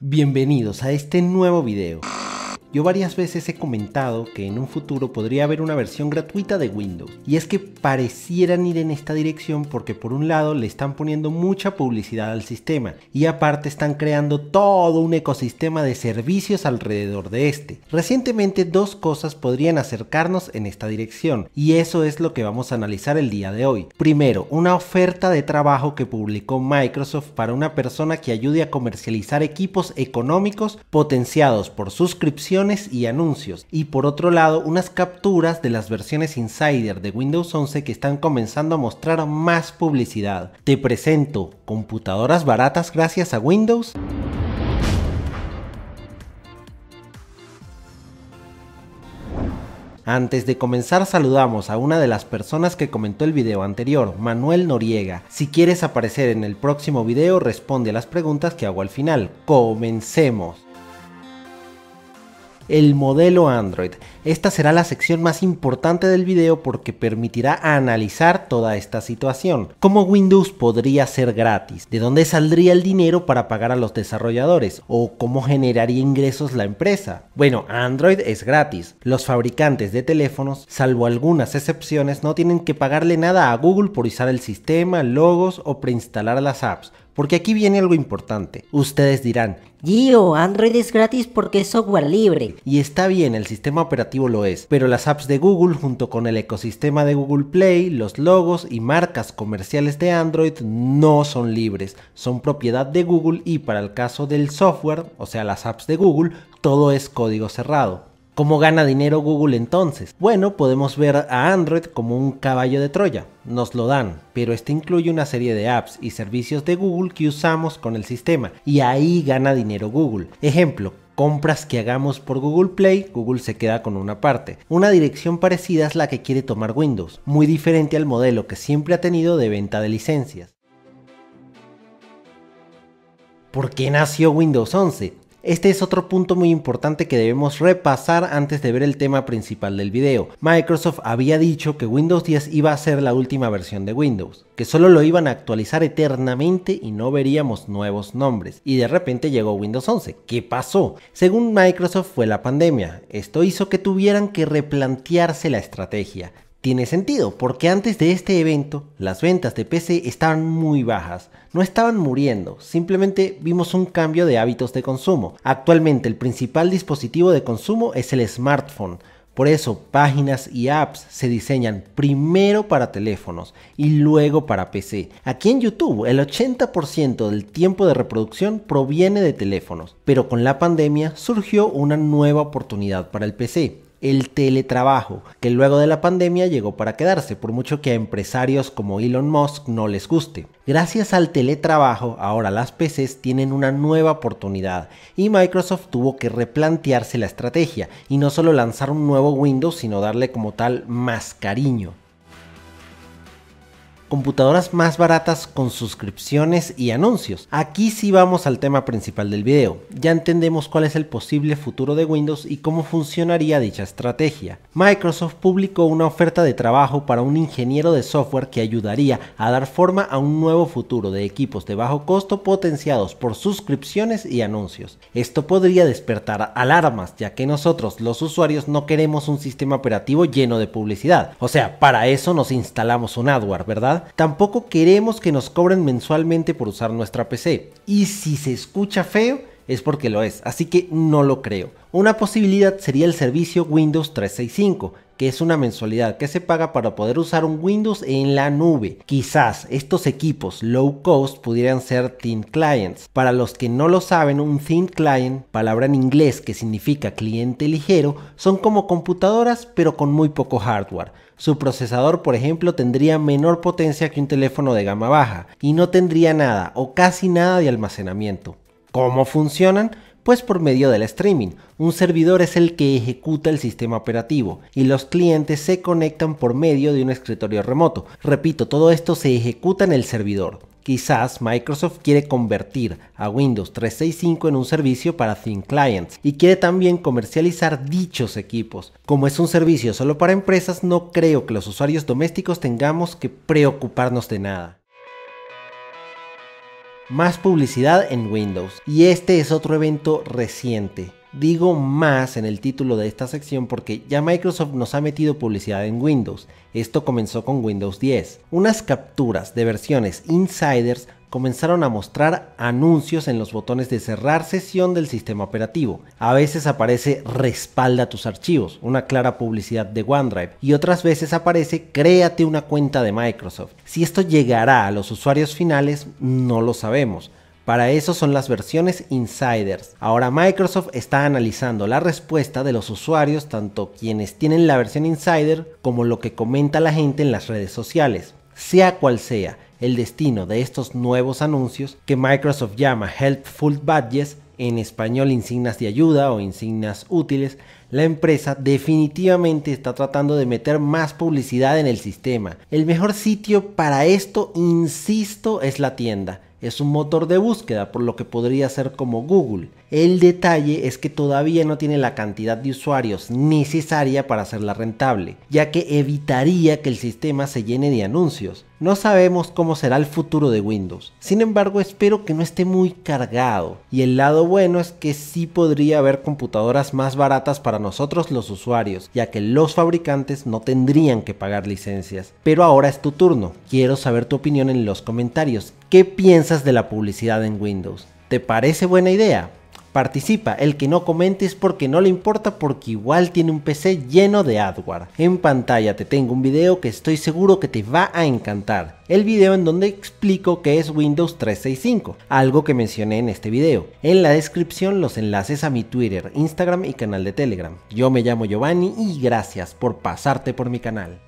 Bienvenidos a este nuevo video. Yo varias veces he comentado que en un futuro podría haber una versión gratuita de Windows, y es que parecieran ir en esta dirección porque por un lado le están poniendo mucha publicidad al sistema, y aparte están creando todo un ecosistema de servicios alrededor de este. Recientemente dos cosas podrían acercarnos en esta dirección, y eso es lo que vamos a analizar el día de hoy. Primero, una oferta de trabajo que publicó Microsoft para una persona que ayude a comercializar equipos económicos potenciados por suscripción y anuncios, y por otro lado unas capturas de las versiones insider de Windows 11 que están comenzando a mostrar más publicidad. Te presento, computadoras baratas gracias a Windows. Antes de comenzar saludamos a una de las personas que comentó el video anterior, Manuel Noriega. Si quieres aparecer en el próximo video responde a las preguntas que hago al final. ¡Comencemos! el modelo Android. Esta será la sección más importante del video porque permitirá analizar toda esta situación. ¿Cómo Windows podría ser gratis? ¿De dónde saldría el dinero para pagar a los desarrolladores? ¿O cómo generaría ingresos la empresa? Bueno, Android es gratis. Los fabricantes de teléfonos, salvo algunas excepciones, no tienen que pagarle nada a Google por usar el sistema, logos o preinstalar las apps porque aquí viene algo importante. Ustedes dirán, Gio, Android es gratis porque es software libre. Y está bien, el sistema operativo lo es, pero las apps de Google junto con el ecosistema de Google Play, los logos y marcas comerciales de Android no son libres, son propiedad de Google y para el caso del software, o sea las apps de Google, todo es código cerrado. ¿Cómo gana dinero Google entonces? Bueno, podemos ver a Android como un caballo de Troya, nos lo dan, pero este incluye una serie de apps y servicios de Google que usamos con el sistema, y ahí gana dinero Google. Ejemplo, compras que hagamos por Google Play, Google se queda con una parte. Una dirección parecida es la que quiere tomar Windows, muy diferente al modelo que siempre ha tenido de venta de licencias. ¿Por qué nació Windows 11? Este es otro punto muy importante que debemos repasar antes de ver el tema principal del video. Microsoft había dicho que Windows 10 iba a ser la última versión de Windows, que solo lo iban a actualizar eternamente y no veríamos nuevos nombres. Y de repente llegó Windows 11. ¿Qué pasó? Según Microsoft fue la pandemia. Esto hizo que tuvieran que replantearse la estrategia tiene sentido, porque antes de este evento las ventas de PC estaban muy bajas, no estaban muriendo, simplemente vimos un cambio de hábitos de consumo. Actualmente el principal dispositivo de consumo es el smartphone, por eso páginas y apps se diseñan primero para teléfonos y luego para PC. Aquí en YouTube el 80% del tiempo de reproducción proviene de teléfonos, pero con la pandemia surgió una nueva oportunidad para el PC el teletrabajo, que luego de la pandemia llegó para quedarse, por mucho que a empresarios como Elon Musk no les guste. Gracias al teletrabajo, ahora las PCs tienen una nueva oportunidad y Microsoft tuvo que replantearse la estrategia y no solo lanzar un nuevo Windows, sino darle como tal más cariño computadoras más baratas con suscripciones y anuncios. Aquí sí vamos al tema principal del video. Ya entendemos cuál es el posible futuro de Windows y cómo funcionaría dicha estrategia. Microsoft publicó una oferta de trabajo para un ingeniero de software que ayudaría a dar forma a un nuevo futuro de equipos de bajo costo potenciados por suscripciones y anuncios. Esto podría despertar alarmas ya que nosotros los usuarios no queremos un sistema operativo lleno de publicidad. O sea, para eso nos instalamos un adware ¿verdad? tampoco queremos que nos cobren mensualmente por usar nuestra PC. Y si se escucha feo, es porque lo es, así que no lo creo. Una posibilidad sería el servicio Windows 365, que es una mensualidad que se paga para poder usar un Windows en la nube. Quizás estos equipos low cost pudieran ser Thin Clients. Para los que no lo saben, un Thin Client, palabra en inglés que significa cliente ligero, son como computadoras pero con muy poco hardware. Su procesador, por ejemplo, tendría menor potencia que un teléfono de gama baja y no tendría nada o casi nada de almacenamiento. ¿Cómo funcionan? pues por medio del streaming. Un servidor es el que ejecuta el sistema operativo y los clientes se conectan por medio de un escritorio remoto. Repito, todo esto se ejecuta en el servidor. Quizás Microsoft quiere convertir a Windows 365 en un servicio para thin clients y quiere también comercializar dichos equipos. Como es un servicio solo para empresas, no creo que los usuarios domésticos tengamos que preocuparnos de nada más publicidad en Windows. Y este es otro evento reciente. Digo más en el título de esta sección porque ya Microsoft nos ha metido publicidad en Windows. Esto comenzó con Windows 10. Unas capturas de versiones insiders comenzaron a mostrar anuncios en los botones de cerrar sesión del sistema operativo. A veces aparece respalda tus archivos, una clara publicidad de OneDrive, y otras veces aparece créate una cuenta de Microsoft. Si esto llegará a los usuarios finales, no lo sabemos. Para eso son las versiones insiders. Ahora Microsoft está analizando la respuesta de los usuarios, tanto quienes tienen la versión insider como lo que comenta la gente en las redes sociales. Sea cual sea el destino de estos nuevos anuncios, que Microsoft llama Helpful Badges, en español insignias de ayuda o insignias útiles, la empresa definitivamente está tratando de meter más publicidad en el sistema. El mejor sitio para esto, insisto, es la tienda. Es un motor de búsqueda, por lo que podría ser como Google. El detalle es que todavía no tiene la cantidad de usuarios necesaria para hacerla rentable, ya que evitaría que el sistema se llene de anuncios. No sabemos cómo será el futuro de Windows, sin embargo espero que no esté muy cargado, y el lado bueno es que sí podría haber computadoras más baratas para nosotros los usuarios, ya que los fabricantes no tendrían que pagar licencias. Pero ahora es tu turno, quiero saber tu opinión en los comentarios, ¿qué piensas de la publicidad en Windows? ¿Te parece buena idea? Participa, el que no comente es porque no le importa porque igual tiene un PC lleno de adware. En pantalla te tengo un video que estoy seguro que te va a encantar. El video en donde explico qué es Windows 365, algo que mencioné en este video. En la descripción los enlaces a mi Twitter, Instagram y canal de Telegram. Yo me llamo Giovanni y gracias por pasarte por mi canal.